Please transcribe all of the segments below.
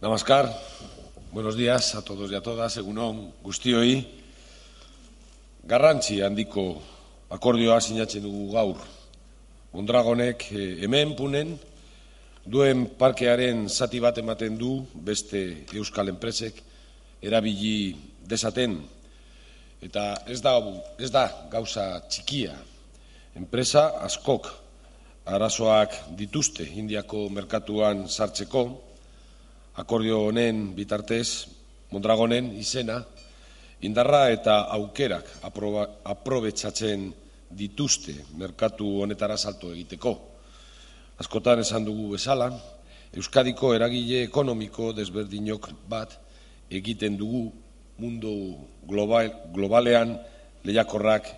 Namaskar, buenos días a todos y a todas, egunon guztioi. Garrantzi handiko akordioa sinatzen dugu gaur. Mondragonek eh, hemen punen, duen parkearen zati bat ematen du beste euskal enpresek erabili desaten. Eta ez da, ez da gauza txikia. Enpresa askok arazoak dituzte Indiako merkatuan sartzeko, akordio honen bitartez Mondragonen izena indarra eta aukerak aprobetsatzen dituzte merkatu honetara salto egiteko. Askotan esan dugu bezala, Euskadiko eragile ekonomiko desberdinok bat egiten dugu mundu global, globalean lehiakorrak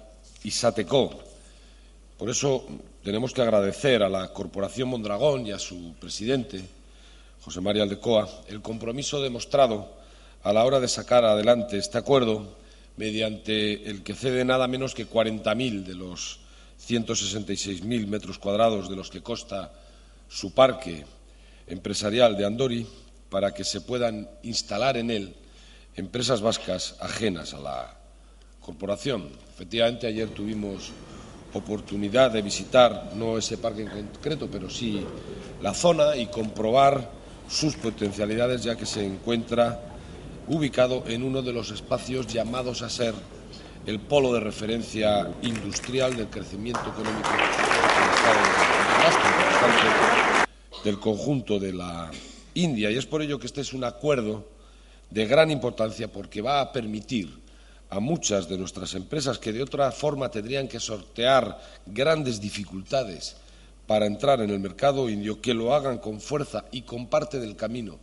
izateko. Por eso, tenemos que agradecer a la Corporación Mondragón y a su presidente, José María Aldecoa, el compromiso demostrado a la hora de sacar adelante este acuerdo, mediante el que cede nada menos que 40.000 de los 166.000 metros cuadrados de los que consta su parque empresarial de Andori, para que se puedan instalar en él empresas vascas ajenas a la corporación. Efectivamente, ayer tuvimos oportunidad de visitar no ese parque en concreto, pero sí la zona y comprobar sus potencialidades ya que se encuentra ubicado en uno de los espacios llamados a ser el polo de referencia industrial del crecimiento económico del conjunto de la India. Y es por ello que este es un acuerdo de gran importancia porque va a permitir a muchas de nuestras empresas que de otra forma tendrían que sortear grandes dificultades para entrar en el mercado indio, que lo hagan con fuerza y con parte del camino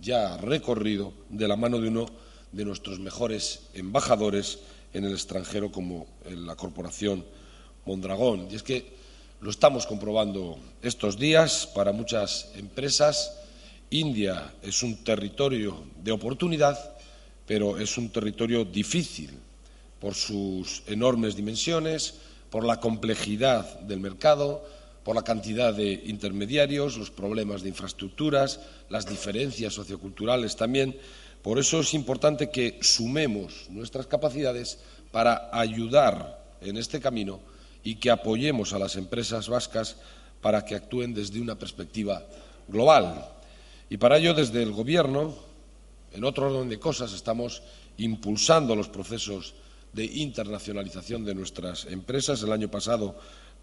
ya recorrido de la mano de uno de nuestros mejores embajadores en el extranjero como la Corporación Mondragón. Y es que lo estamos comprobando estos días para muchas empresas. India es un territorio de oportunidad, pero es un territorio difícil por sus enormes dimensiones, por la complejidad del mercado, por la cantidad de intermediarios, los problemas de infraestructuras, las diferencias socioculturales también. Por eso es importante que sumemos nuestras capacidades para ayudar en este camino y que apoyemos a las empresas vascas para que actúen desde una perspectiva global. Y para ello, desde el Gobierno, en otro orden de cosas, estamos impulsando los procesos de internacionalización de nuestras empresas. El año pasado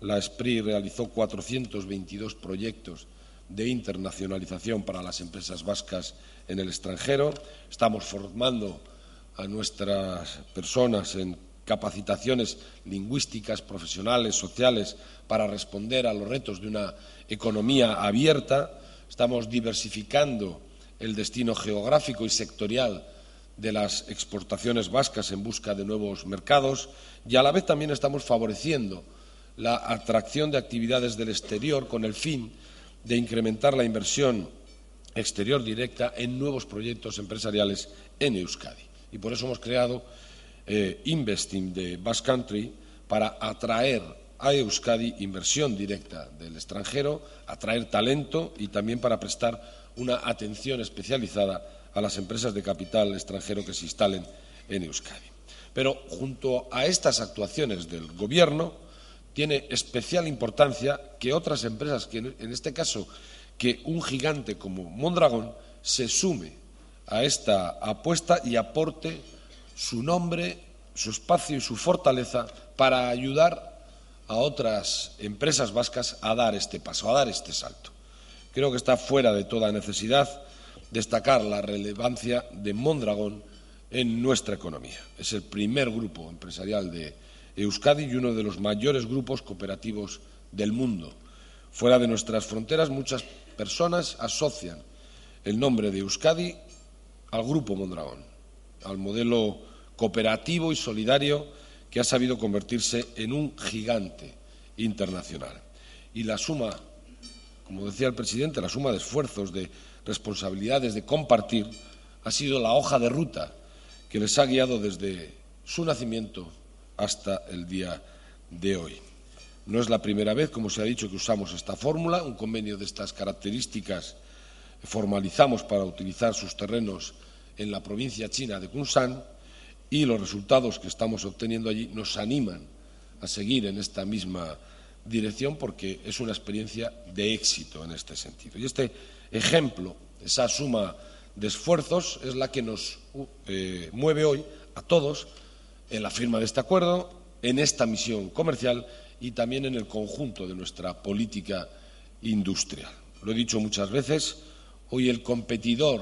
la ESPRI realizó 422 proyectos de internacionalización para las empresas vascas en el extranjero. Estamos formando a nuestras personas en capacitaciones lingüísticas, profesionales, sociales, para responder a los retos de una economía abierta. Estamos diversificando el destino geográfico y sectorial de las exportaciones vascas en busca de nuevos mercados y a la vez también estamos favoreciendo la atracción de actividades del exterior con el fin de incrementar la inversión exterior directa en nuevos proyectos empresariales en Euskadi. Y por eso hemos creado eh, Investing de Basque Country para atraer a Euskadi inversión directa del extranjero, atraer talento y también para prestar una atención especializada a las empresas de capital extranjero que se instalen en Euskadi. Pero junto a estas actuaciones del Gobierno, tiene especial importancia que otras empresas, que en este caso que un gigante como Mondragón se sume a esta apuesta y aporte su nombre, su espacio y su fortaleza para ayudar a otras empresas vascas a dar este paso, a dar este salto. Creo que está fuera de toda necesidad destacar la relevancia de Mondragón en nuestra economía. Es el primer grupo empresarial de Euskadi y uno de los mayores grupos cooperativos del mundo. Fuera de nuestras fronteras, muchas personas asocian el nombre de Euskadi al Grupo Mondragón, al modelo cooperativo y solidario que ha sabido convertirse en un gigante internacional. Y la suma, como decía el presidente, la suma de esfuerzos, de responsabilidades, de compartir, ha sido la hoja de ruta que les ha guiado desde su nacimiento hasta el día de hoy. No es la primera vez, como se ha dicho, que usamos esta fórmula. Un convenio de estas características formalizamos para utilizar sus terrenos en la provincia china de Kunshan y los resultados que estamos obteniendo allí nos animan a seguir en esta misma dirección porque es una experiencia de éxito en este sentido. Y este ejemplo, esa suma de esfuerzos, es la que nos eh, mueve hoy a todos en la firma de este acuerdo, en esta misión comercial y también en el conjunto de nuestra política industrial. Lo he dicho muchas veces, hoy el competidor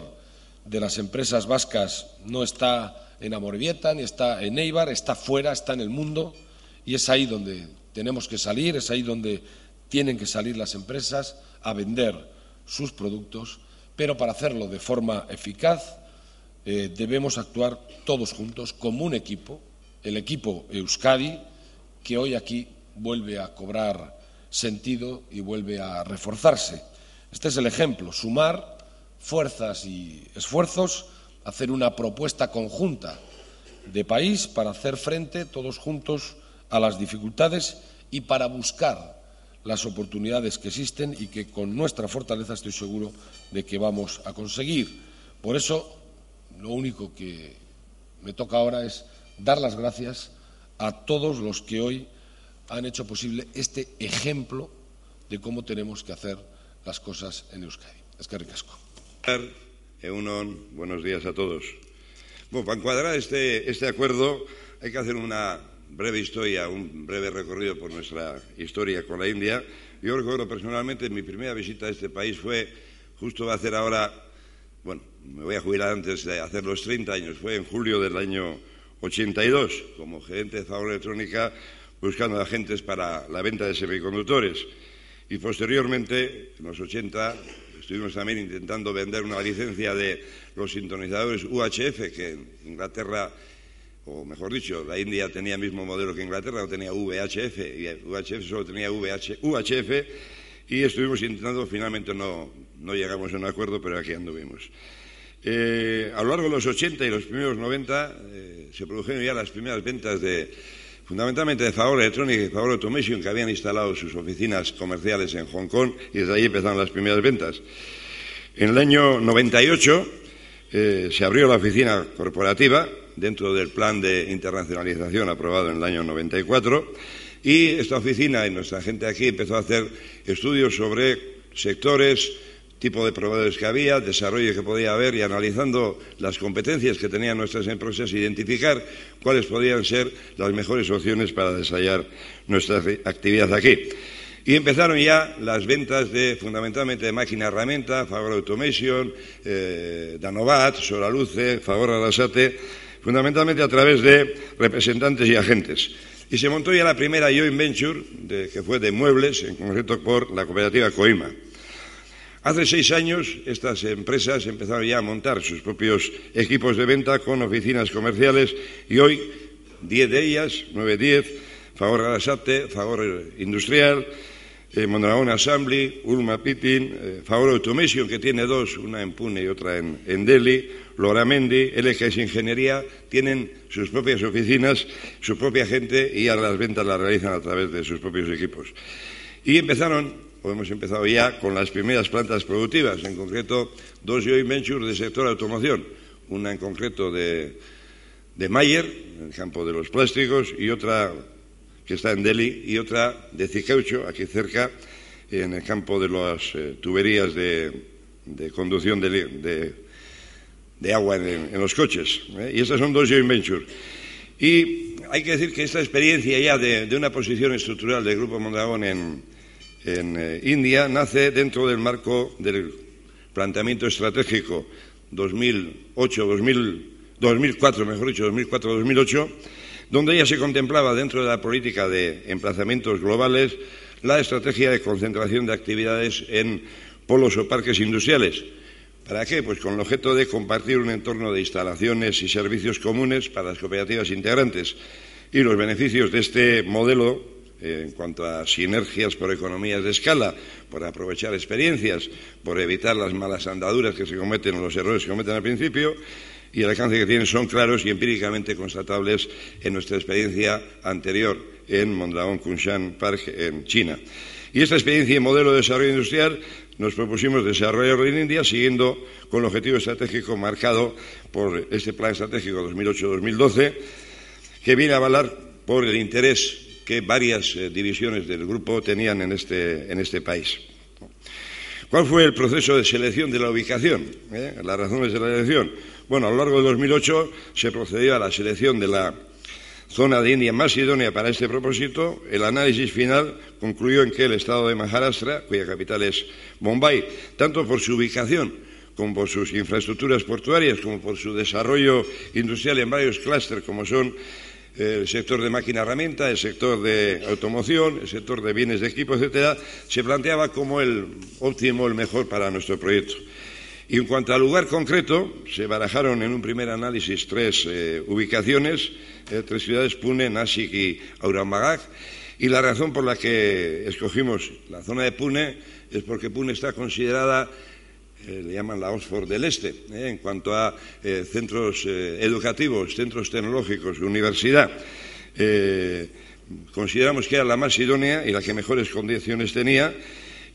de las empresas vascas no está en Amorvieta ni está en Eibar, está fuera, está en el mundo y es ahí donde tenemos que salir, es ahí donde tienen que salir las empresas a vender sus productos, pero para hacerlo de forma eficaz eh, debemos actuar todos juntos como un equipo el equipo Euskadi, que hoy aquí vuelve a cobrar sentido y vuelve a reforzarse. Este es el ejemplo, sumar fuerzas y esfuerzos, hacer una propuesta conjunta de país para hacer frente todos juntos a las dificultades y para buscar las oportunidades que existen y que con nuestra fortaleza estoy seguro de que vamos a conseguir. Por eso, lo único que me toca ahora es dar las gracias a todos los que hoy han hecho posible este ejemplo de cómo tenemos que hacer las cosas en Euskadi. Es buenos días a todos. Bueno, para encuadrar este, este acuerdo hay que hacer una breve historia, un breve recorrido por nuestra historia con la India. Yo recuerdo personalmente mi primera visita a este país fue justo a hacer ahora, bueno, me voy a jubilar antes de hacer los 30 años, fue en julio del año 82 como gerente de Zabor Electrónica buscando agentes para la venta de semiconductores. Y posteriormente, en los 80, estuvimos también intentando vender una licencia de los sintonizadores UHF, que en Inglaterra, o mejor dicho, la India tenía el mismo modelo que Inglaterra, no tenía VHF, y UHF solo tenía UHF, y estuvimos intentando, finalmente no, no llegamos a un acuerdo, pero aquí anduvimos. Eh, a lo largo de los 80 y los primeros 90 eh, se produjeron ya las primeras ventas de, fundamentalmente de Favor electrónica y Favor Automation, que habían instalado sus oficinas comerciales en Hong Kong y desde ahí empezaron las primeras ventas. En el año 98 eh, se abrió la oficina corporativa dentro del plan de internacionalización aprobado en el año 94 y esta oficina y nuestra gente aquí empezó a hacer estudios sobre sectores, tipo de proveedores que había, desarrollo que podía haber y analizando las competencias que tenían nuestras empresas, identificar cuáles podían ser las mejores opciones para desarrollar nuestra actividad aquí. Y empezaron ya las ventas de fundamentalmente de máquina herramienta, Favor Automation, eh, Danovat, Solaluce, Favor Arasate, fundamentalmente a través de representantes y agentes. Y se montó ya la primera joint venture, que fue de muebles, en concreto por la cooperativa Coima. Hace seis años estas empresas empezaron ya a montar sus propios equipos de venta con oficinas comerciales y hoy diez de ellas, nueve diez, Fagor Arasate, Fagor Industrial, eh, Mondragón Assembly, Ulma Pippin, favor eh, Fagor Automation, que tiene dos, una en Pune y otra en, Delhi, Lora Mendi, LGS Ingeniería, tienen sus propias oficinas, su propia gente y a las ventas las realizan a través de sus propios equipos. Y empezaron o hemos empezado ya con las primeras plantas productivas, en concreto dos joint ventures del sector automoción, una en concreto de, Mayer, en el campo de los plásticos, y otra que está en Delhi, y otra de Cicaucho, aquí cerca, en el campo de las eh, tuberías de, conducción de, de, agua en, los coches. ¿eh? Y estas son dos joint ventures. Y hay que decir que esta experiencia ya de, de una posición estructural del Grupo Mondragón en, en eh, India nace dentro del marco del planteamiento estratégico 2008 2004, mejor dicho, 2004-2008, donde ya se contemplaba dentro de la política de emplazamientos globales la estrategia de concentración de actividades en polos o parques industriales. ¿Para qué? Pues con el objeto de compartir un entorno de instalaciones y servicios comunes para las cooperativas integrantes. Y los beneficios de este modelo en cuanto a sinergias por economías de escala, por aprovechar experiencias, por evitar las malas andaduras que se cometen o los errores que se cometen al principio, y el alcance que tienen son claros y empíricamente constatables en nuestra experiencia anterior en Mondragón Kunshan Park, en China. Y esta experiencia y modelo de desarrollo industrial nos propusimos desarrollar en India siguiendo con el objetivo estratégico marcado por este plan estratégico 2008-2012 que viene a avalar por el interés que varias eh, divisiones del grupo tenían en este, en este país. ¿Cuál fue el proceso de selección de la ubicación? Eh? Las razones de la elección. Bueno, a lo largo de 2008 se procedió a la selección de la zona de India más idónea para este propósito. El análisis final concluyó en que el estado de Maharashtra, cuya capital es Bombay, tanto por su ubicación como por sus infraestructuras portuarias, como por su desarrollo industrial en varios clústeres como son el sector de máquina herramienta, el sector de automoción, el sector de bienes de equipo, etcétera, se planteaba como el óptimo, el mejor para nuestro proyecto. Y en cuanto al lugar concreto, se barajaron en un primer análisis tres eh, ubicaciones, eh, tres ciudades, Pune, Nasik y Aurangabad. Y la razón por la que escogimos la zona de Pune es porque Pune está considerada eh, le llaman la Oxford del Este, eh, en cuanto a eh, centros educativos, centros tecnológicos, universidad. consideramos que era la más idónea y la que mejores condiciones tenía.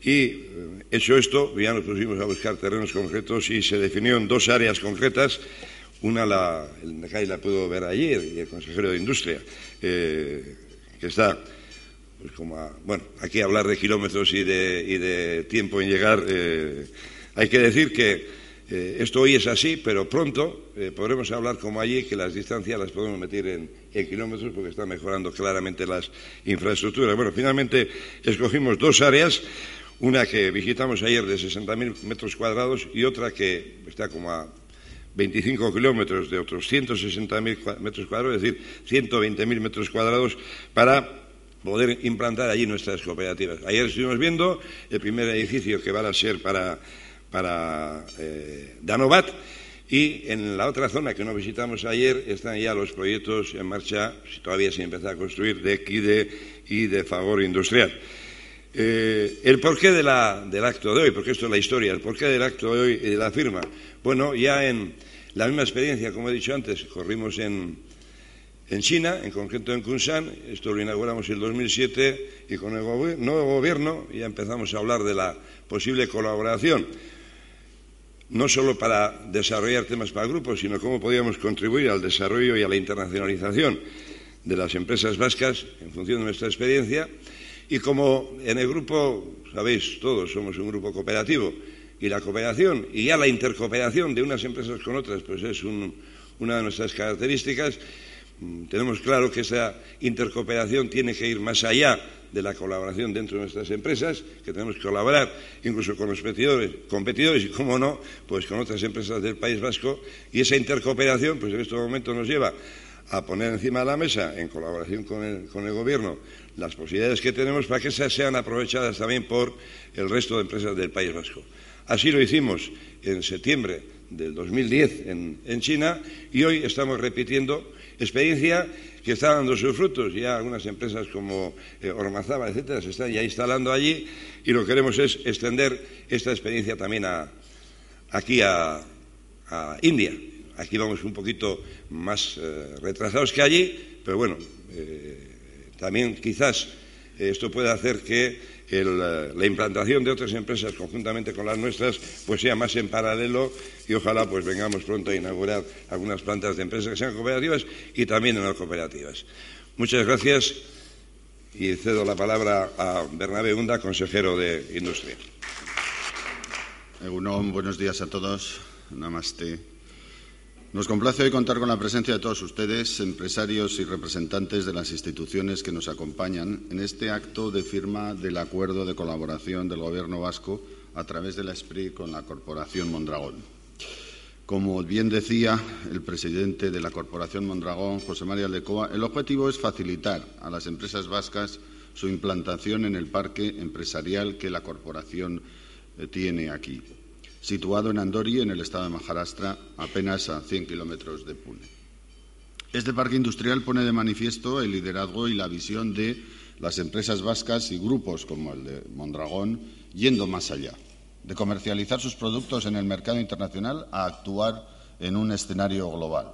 Y hecho esto, ya nos pusimos a buscar terrenos concretos y se definieron dos áreas concretas. Una, la, el la pudo ver allí, el consejero de Industria, que está, pues, como a, bueno, aquí hablar de kilómetros y de, tiempo en llegar. Hay que decir que eh, esto hoy es así, pero pronto eh, podremos hablar como allí, que las distancias las podemos meter en, kilómetros porque están mejorando claramente las infraestructuras. Bueno, finalmente escogimos dos áreas, una que visitamos ayer de 60.000 metros cuadrados y otra que está como a 25 kilómetros de otros 160.000 metros cuadrados, es decir, 120.000 metros cuadrados para poder implantar allí nuestras cooperativas. Ayer estuvimos viendo el primer edificio que va a ser para para eh, Danovat. Y en la otra zona que no visitamos ayer están ya los proyectos en marcha, si todavía se empezar a construir, de Kide y de favor Industrial. Eh, el porqué del acto de hoy, porque esto es la historia, el porqué del acto de hoy y eh, de la firma. Bueno, ya en la misma experiencia, como he dicho antes, corrimos en, China, en concreto en Kunshan, esto lo inauguramos en 2007 y con el nuevo gobierno ya empezamos a hablar de la posible colaboración no solo para desarrollar temas para grupos, sino cómo podíamos contribuir al desarrollo y a la internacionalización de las empresas vascas en función de nuestra experiencia. Y como en el grupo, sabéis, todos somos un grupo cooperativo y la cooperación y ya la intercooperación de unas empresas con otras, pues es una de nuestras características, mm, tenemos claro que esa intercooperación tiene que ir más allá de la colaboración dentro de nuestras empresas, que tenemos que colaborar incluso con los competidores, competidores y, como no, pues con otras empresas del País Vasco. Y esa intercooperación, pues en estos momentos nos lleva a poner encima de la mesa, en colaboración con el, con el Gobierno, las posibilidades que tenemos para que esas sean aprovechadas también por el resto de empresas del País Vasco. Así lo hicimos en septiembre del 2010 en, en China y hoy estamos repitiendo Experiencia que está dando sus frutos. Ya algunas empresas como eh, Ormazaba, etcétera, se están ya instalando allí y lo que queremos es extender esta experiencia también aquí a, India. Aquí vamos un poquito más eh, retrasados que allí, pero bueno, eh, también quizás esto pueda hacer que eh, la implantación de otras empresas conjuntamente con las nuestras pues sea más en paralelo y ojalá pues vengamos pronto a inaugurar algunas plantas de empresas que sean cooperativas y también en las cooperativas. Muchas gracias y cedo la palabra a Bernabé Hunda, consejero de Industria. buenos días a todos. Namaste. Nos complace hoy contar con la presencia de todos ustedes, empresarios y representantes de las instituciones que nos acompañan en este acto de firma del acuerdo de colaboración del Gobierno vasco a través de la SPRI con la Corporación Mondragón. Como bien decía el presidente de la Corporación Mondragón, José María Lecoa, el objetivo es facilitar a las empresas vascas su implantación en el parque empresarial que la corporación eh, tiene aquí situado en Andori, en el estado de Maharashtra, apenas a 100 kilómetros de Pune. Este parque industrial pone de manifiesto el liderazgo y la visión de las empresas vascas y grupos como el de Mondragón yendo más allá, de comercializar sus productos en el mercado internacional a actuar en un escenario global.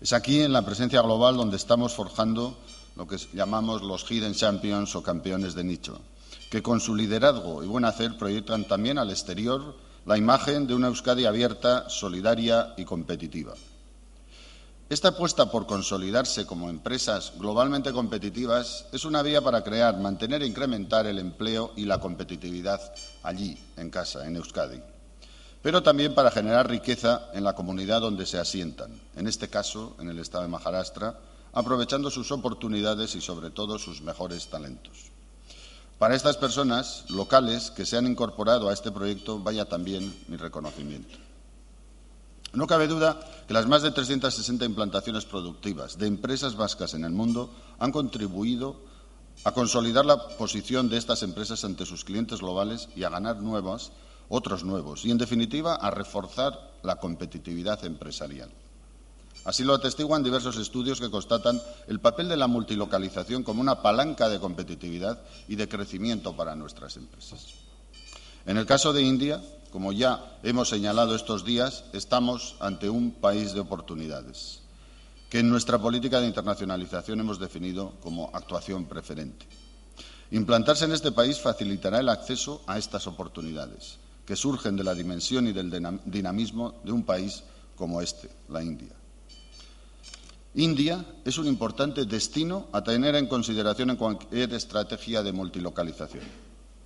Es aquí, en la presencia global, donde estamos forjando lo que llamamos los hidden champions o campeones de nicho, que con su liderazgo y buen hacer proyectan también al exterior la imagen de una Euskadi abierta, solidaria y competitiva. Esta apuesta por consolidarse como empresas globalmente competitivas es una vía para crear, mantener e incrementar el empleo y la competitividad allí, en casa, en Euskadi, pero también para generar riqueza en la comunidad donde se asientan, en este caso en el estado de Maharashtra, aprovechando sus oportunidades y sobre todo sus mejores talentos. Para estas personas locales que se han incorporado a este proyecto vaya también mi reconocimiento. No cabe duda que las más de 360 implantaciones productivas de empresas vascas en el mundo han contribuido a consolidar la posición de estas empresas ante sus clientes globales y a ganar nuevas, otros nuevos, y en definitiva a reforzar la competitividad empresarial. Así lo atestiguan diversos estudios que constatan el papel de la multilocalización como una palanca de competitividad y de crecimiento para nuestras empresas. En el caso de India, como ya hemos señalado estos días, estamos ante un país de oportunidades, que en nuestra política de internacionalización hemos definido como actuación preferente. Implantarse en este país facilitará el acceso a estas oportunidades, que surgen de la dimensión y del dinamismo de un país como este, la India. India es un importante destino a tener en consideración en cualquier estrategia de multilocalización.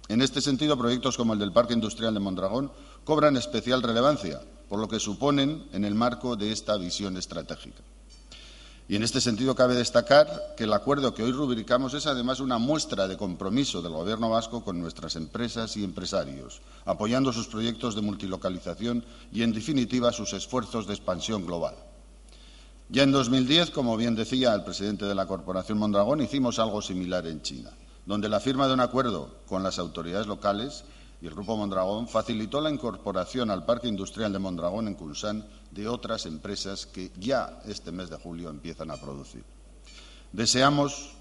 En este sentido, proyectos como el del Parque Industrial de Mondragón cobran especial relevancia, por lo que suponen en el marco de esta visión estratégica. Y en este sentido cabe destacar que el acuerdo que hoy rubricamos es además una muestra de compromiso del Gobierno vasco con nuestras empresas y empresarios, apoyando sus proyectos de multilocalización y, en definitiva, sus esfuerzos de expansión global. Ya en 2010, como bien decía el presidente de la Corporación Mondragón, hicimos algo similar en China, donde la firma de un acuerdo con las autoridades locales y el Grupo Mondragón facilitó la incorporación al Parque Industrial de Mondragón en Kunshan de otras empresas que ya este mes de julio empiezan a producir. Deseamos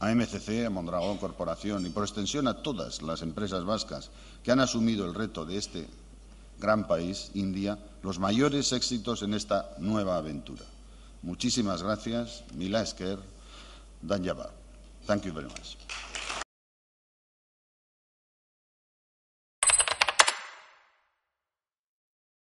a MCC, a Mondragón Corporación y por extensión a todas las empresas vascas que han asumido el reto de este gran país, India, los mayores éxitos en esta nueva aventura. Muchísimas gracias. Mila Dan Danjaba. Thank you very much.